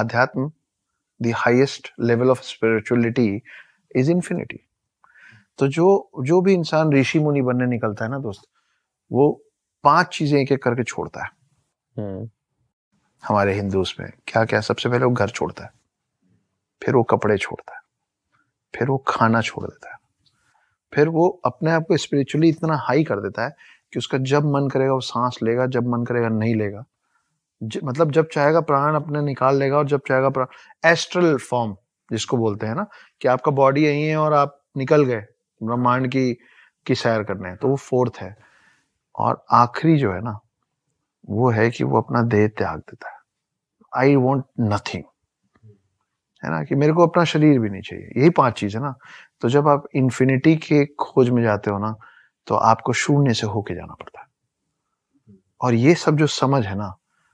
adhyatma, the highest level of spirituality is infinity. तो जो जो भी इंसान ऋषि मुनि बनने निकलता है ना दोस्त वो पांच चीजें एक एक करके छोड़ता है हम्म। हमारे हिंदू में क्या क्या सबसे पहले वो घर छोड़ता है फिर वो कपड़े छोड़ता है फिर वो खाना छोड़ देता है फिर वो अपने आप को स्पिरिचुअली इतना हाई कर देता है कि उसका जब मन करेगा वो सांस लेगा जब मन करेगा नहीं लेगा ज, मतलब जब चाहेगा प्राण अपने निकाल लेगा और जब चाहेगा प्राण एस्ट्रल फॉर्म जिसको बोलते हैं ना कि आपका बॉडी यही है और आप निकल गए ब्रह्मांड की की सैर करने तो वो फोर्थ है और आखिरी जो है ना वो है कि वो अपना देह त्याग देता है आई वॉन्ट नथिंग है ना कि मेरे को अपना शरीर भी नहीं चाहिए यही पांच चीज है ना तो जब आप इन्फिनिटी के खोज में जाते हो ना तो आपको शून्य से होके जाना पड़ता है और ये सब जो समझ है ना